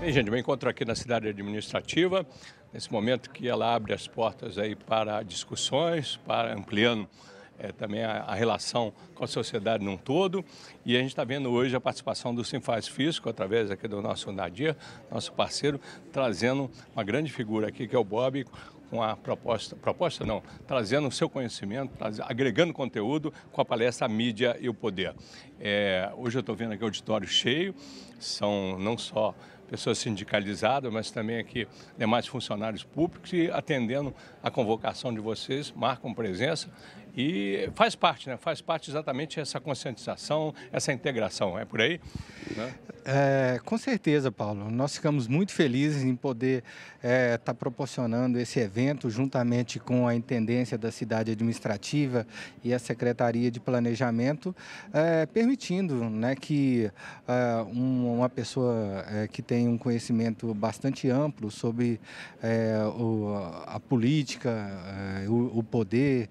Bem, gente, eu me encontro aqui na cidade administrativa, nesse momento que ela abre as portas aí para discussões, para ampliando é, também a, a, relação com a sociedade num todo. E a gente está vendo hoje a participação do Simfaz Físico, através aqui do nosso Nadir, nosso parceiro, trazendo uma grande figura aqui, que é o Bob, com a proposta, proposta não, trazendo o seu conhecimento, agregando conteúdo com a palestra a Mídia e o Poder. É, hoje eu estou vendo aqui o auditório cheio, são não só pessoas sindicalizadas, mas também aqui demais funcionários públicos e atendendo a convocação de vocês, marcam presença e faz parte, né? Faz parte exatamente essa conscientização, essa integração, é por aí? Né? É, com certeza, Paulo. Nós ficamos muito felizes em poder estar é, tá proporcionando esse evento juntamente com a Intendência da Cidade Administrativa e a Secretaria de Planejamento, é, permitindo né, que é, uma pessoa é, que tem um conhecimento bastante amplo sobre é, o, a política, o, o, poder,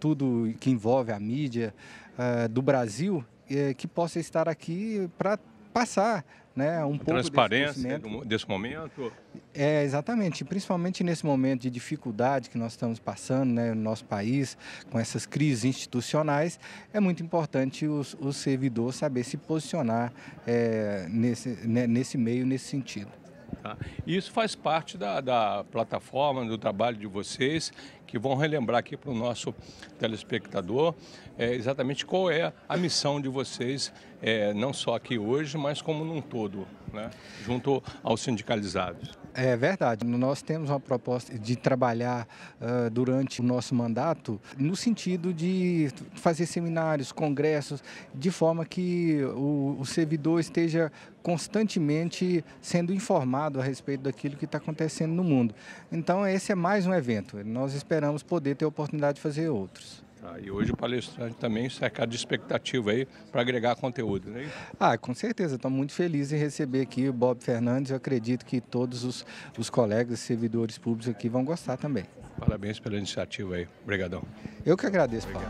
tudo tudo que envolve a mídia uh, do Brasil, eh, que possa estar aqui para passar né, um a pouco transparência desse, desse, momento. É exatamente, principalmente nesse momento de dificuldade que nós estamos passando né, no nosso país, com essas crises institucionais, é muito importante os, o servidor saber se posicionar é, nesse, né, nesse meio, nesse sentido. Tá? isso faz parte da, da, plataforma, do trabalho de vocês, que vão relembrar aqui para o nosso telespectador é, exatamente qual é a missão de vocês, é, não só aqui hoje, mas como num todo né, junto aos sindicalizados. É verdade. Nós temos uma proposta de trabalhar uh, durante o nosso mandato no sentido de fazer seminários, congressos, de forma que o, o servidor esteja constantemente sendo informado a respeito daquilo que está acontecendo no mundo. Então, esse é mais um evento. Nós esperamos poder ter a oportunidade de fazer outros e hoje o palestrante também cercado de expectativa aí para agregar conteúdo, né? Ah, com certeza. Estou muito feliz em receber aqui o Bob Fernandes. Eu acredito que todos os, os colegas servidores públicos aqui vão gostar também. Parabéns pela iniciativa aí. Obrigadão. Eu que agradeço, Paulo.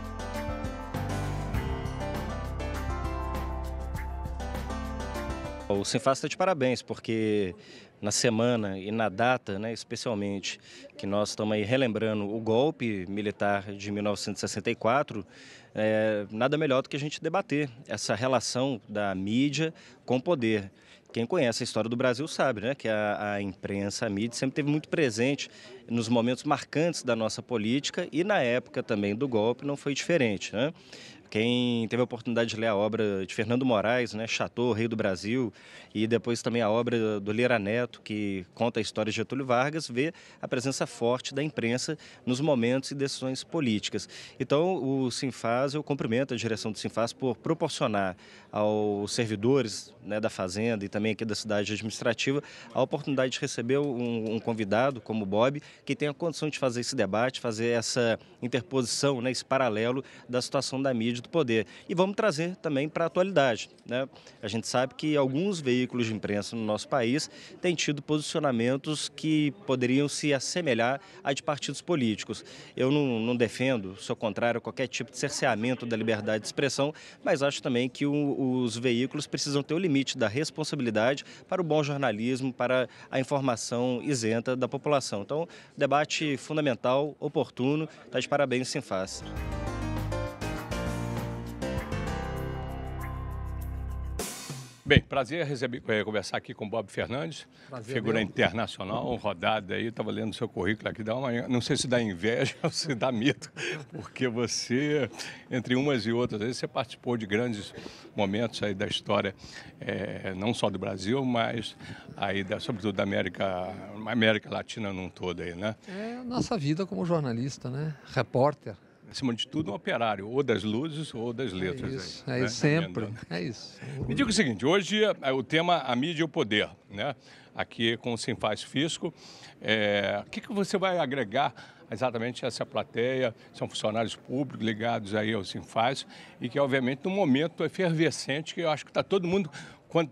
O Sinfá está de parabéns, porque na semana e na data, né, especialmente, que nós estamos aí relembrando o golpe militar de 1964, é, nada melhor do que a gente debater essa relação da mídia com o poder. Quem conhece a história do Brasil sabe né, que a, a imprensa, a mídia, sempre teve muito presente nos momentos marcantes da nossa política e na época também do golpe não foi diferente. Né? Quem teve a oportunidade de ler a obra de Fernando Moraes, né, Chateau, Rei do Brasil, e depois também a obra do Lira Neto, que conta a história de Getúlio Vargas, vê a presença forte da imprensa nos momentos e decisões políticas. Então, o Sinfaz, eu cumprimento a direção do Sinfaz por proporcionar aos servidores né, da Fazenda e também aqui da cidade administrativa a oportunidade de receber um, um convidado como o Bob, que tem a condição de fazer esse debate, fazer essa interposição, né, esse paralelo da situação da mídia do poder. E vamos trazer também para a atualidade. Né? A gente sabe que alguns veículos de imprensa no nosso país têm tido posicionamentos que poderiam se assemelhar a de partidos políticos. Eu não, não defendo, sou contrário a qualquer tipo de cerceamento da liberdade de expressão, mas acho também que o, os veículos precisam ter o limite da responsabilidade para o bom jornalismo, para a informação isenta da população. Então, debate fundamental, oportuno, está de parabéns, sem face. Bem, prazer receber, é, conversar aqui com o Bob Fernandes, prazer figura internacional, rodada aí, estava lendo seu currículo aqui, dá uma, não sei se dá inveja ou se dá medo, porque você, entre umas e outras, você participou de grandes momentos aí da história, é, não só do Brasil, mas aí da, sobretudo da América, América Latina num todo aí, né? É nossa vida como jornalista, né? Repórter, acima de tudo, um operário, ou das luzes ou das é letras. É isso, aí, né? é né? sempre. É isso. Me diga o seguinte: hoje é, o tema a mídia e o poder, né? aqui com o Simfaz Fisco. É, o que, que você vai agregar exatamente essa plateia? São funcionários públicos ligados aí ao Simfaz e que, obviamente, num momento efervescente que eu acho que está todo mundo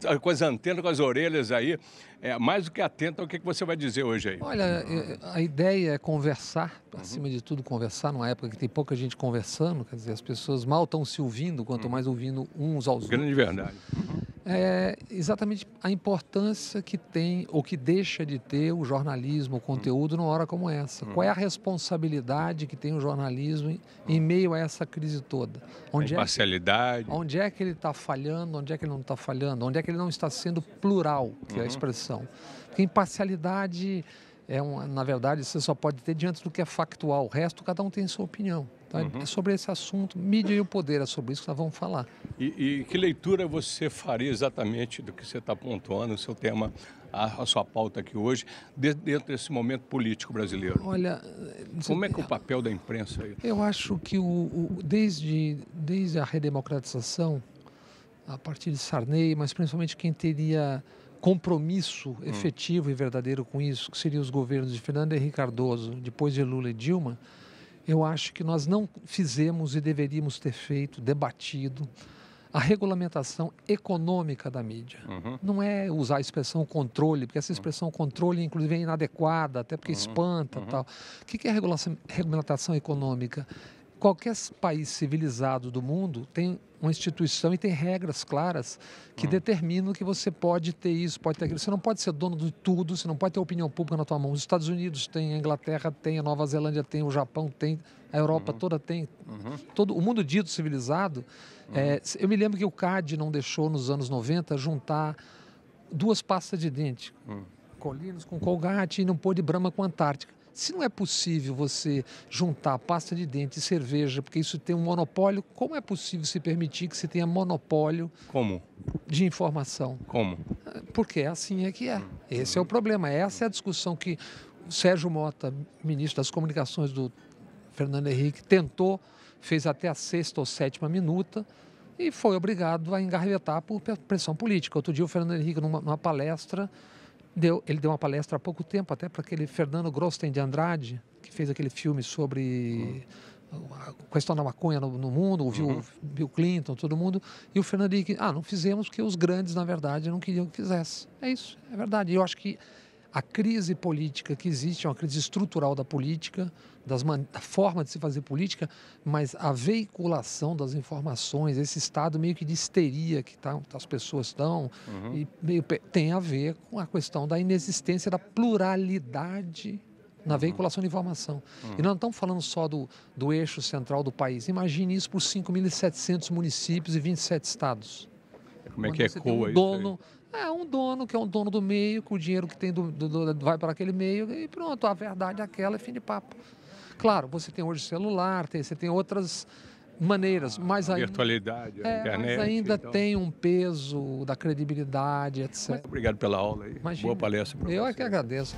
eh, com as antenas, com as orelhas aí, é, mais do que atento ao que, que você vai dizer hoje aí. Olha, a ideia é conversar, uhum. acima de tudo conversar, numa época que tem pouca gente conversando, quer dizer, as pessoas mal estão se ouvindo, quanto hum. mais ouvindo uns aos Grande outros. Grande verdade é exatamente a importância que tem ou que deixa de ter o jornalismo, o conteúdo, numa hora como essa. Hum. Qual é a responsabilidade que tem o jornalismo em, em uhum. meio a essa crise toda? Onde a imparcialidade. É que, onde é que ele está falhando, onde é que ele não está falhando, onde é que ele não está sendo plural, que é a uhum. expressão. Porque imparcialidade é uma, na verdade, você só pode ter diante do que é factual. O resto, cada um tem sua opinião. Tá? Uhum. É sobre esse assunto, mídia e o poder, é sobre isso que nós vamos falar. E, e que leitura você faria exatamente do que você está pontuando, o seu tema, a, a, sua pauta aqui hoje, dentro desse momento político brasileiro? Olha. Como é que é o papel da imprensa aí? Eu acho que o, o desde, desde a redemocratização, a partir de Sarney, mas principalmente quem teria compromisso hum. efetivo hum. e verdadeiro com isso, que seriam os governos de Fernando Henrique Cardoso, depois de Lula e Dilma eu acho que nós não fizemos e deveríamos ter feito, debatido, a regulamentação econômica da mídia. Uhum. Não é usar a expressão controle, porque essa uhum. expressão controle, inclusive, é inadequada, até porque uhum. espanta uhum. tal. O que é regulamentação econômica? qualquer país civilizado do mundo tem uma instituição e tem regras claras que hum. determinam que você pode ter isso, pode ter aquilo. Você não pode ser dono de tudo, você não pode ter opinião pública na tua mão. Os Estados Unidos tem, a Inglaterra tem, a Nova Zelândia tem, o Japão tem, a Europa uhum. toda tem. Uhum. Todo, o mundo dito civilizado. É, uhum. É, eu me lembro que o CAD não deixou, nos anos 90, juntar duas pastas de dente. Hum. colinas com Colgate e não pôde Brahma com Antártica. Se não é possível você juntar pasta de dente e cerveja, porque isso tem um monopólio, como é possível se permitir que se tenha monopólio? Como? De informação. Como? Porque é assim é que é. Esse é o problema. Essa é a discussão que Sérgio Mota, ministro das Comunicações do Fernando Henrique, tentou, fez até a sexta ou sétima minuta e foi obrigado a engarvetar por pressão política. Outro dia, o Fernando Henrique, numa, numa palestra, Deu, ele deu uma palestra há pouco tempo, até para aquele Fernando Grosten de Andrade, que fez aquele filme sobre uhum. a questão da maconha no, no mundo, ouviu uhum. Bill Clinton, todo mundo. E o Fernando disse: Ah, não fizemos porque os grandes, na verdade, não queriam que fizesse. É isso, é verdade. E eu acho que a crise política que existe, é uma crise estrutural da política, das da forma de se fazer política, mas a veiculação das informações, esse estado meio que de histeria que tá, as pessoas estão, uhum. meio, tem a ver com a questão da inexistência da pluralidade na uhum. veiculação de informação. Uhum. E nós não estamos falando só do, do eixo central do país. Imagine isso por 5.700 municípios e 27 estados. Como é que ecoa é um isso? Dono, aí? É um dono que é um dono do meio, que o dinheiro que tem do, do, do vai para aquele meio e pronto, a verdade é aquela, é fim de papo. Claro, você tem hoje celular, tem, você tem outras maneiras, ah, mas a ainda, virtualidade, a é, internet, mas ainda então... tem um peso da credibilidade, etc. Muito obrigado pela aula e Imagina, boa palestra para Eu é que agradeço.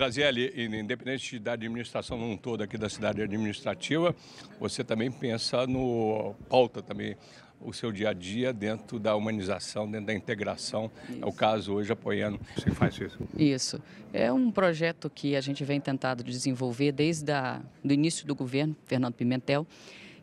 Grazielli, independente da administração não toda aqui da cidade administrativa, você também pensa no pauta também o seu dia a dia dentro da humanização, dentro da integração. Isso. É o caso hoje apoiando. Você faz isso? Isso. É um projeto que a gente vem tentado desenvolver desde o início do governo, Fernando Pimentel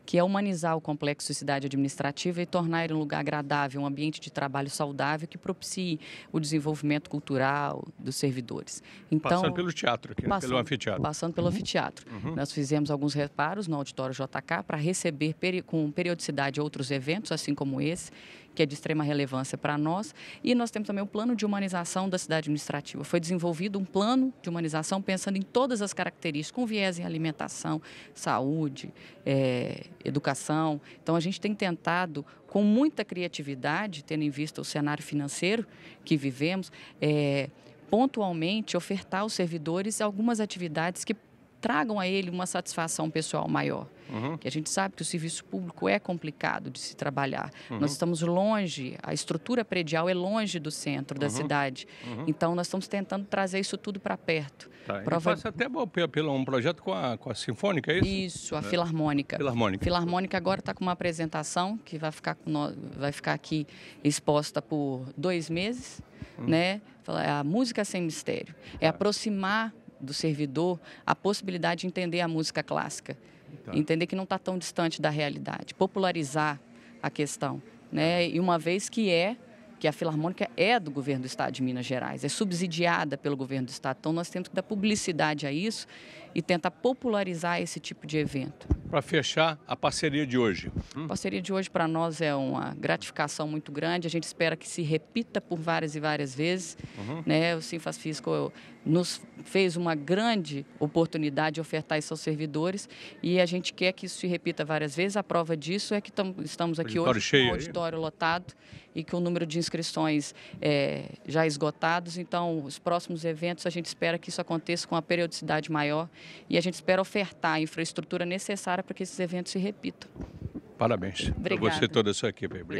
que é humanizar o complexo cidade administrativa e tornar ele um lugar agradável, um ambiente de trabalho saudável que propicie o desenvolvimento cultural dos servidores. Então, passando pelo teatro, aqui, né? passando, pelo anfiteatro. Passando pelo uhum. anfiteatro. Uhum. Nós fizemos alguns reparos no auditório JK para receber com periodicidade outros eventos, assim como esse, que é de extrema relevância para nós. E nós temos também o plano de humanização da cidade administrativa. Foi desenvolvido um plano de humanização pensando em todas as características, com viés em alimentação, saúde, é, educação. Então, a gente tem tentado, com muita criatividade, tendo em vista o cenário financeiro que vivemos, é, pontualmente ofertar aos servidores algumas atividades que tragam a ele uma satisfação pessoal maior. Uhum. Que a gente sabe que o serviço público é complicado de se trabalhar. Uhum. Nós estamos longe, a estrutura predial é longe do centro da uhum. cidade. Uhum. Então, nós estamos tentando trazer isso tudo para perto. Tá. Prova... Passa até pelo um projeto com a, com a Sinfônica, é isso? Isso, a é. Filarmônica. Filarmônica. Filarmônica agora está com uma apresentação que vai ficar, nós, vai ficar aqui exposta por dois meses, hum. né? É a música sem mistério. É tá. aproximar do servidor a possibilidade de entender a música clássica, então. entender que não está tão distante da realidade, popularizar a questão. Né? E uma vez que é, que a Filarmônica é do governo do estado de Minas Gerais, é subsidiada pelo governo do estado, então nós temos que dar publicidade a isso e tentar popularizar esse tipo de evento para fechar a parceria de hoje. Hum? A parceria de hoje para nós é uma gratificação muito grande. A gente espera que se repita por várias e várias vezes. Uhum. Né? O Simfas Fisco nos fez uma grande oportunidade de ofertar isso aos servidores e a gente quer que isso se repita várias vezes. A prova disso é que tam, estamos aqui auditório hoje com o é auditório aí. lotado e que o número de inscrições é, já esgotados. Então, os próximos eventos a gente espera que isso aconteça com uma periodicidade maior e a gente espera ofertar a infraestrutura necessária para que esses eventos se repitam. Parabéns. Obrigada. Para você e toda a sua equipe. Obrigado.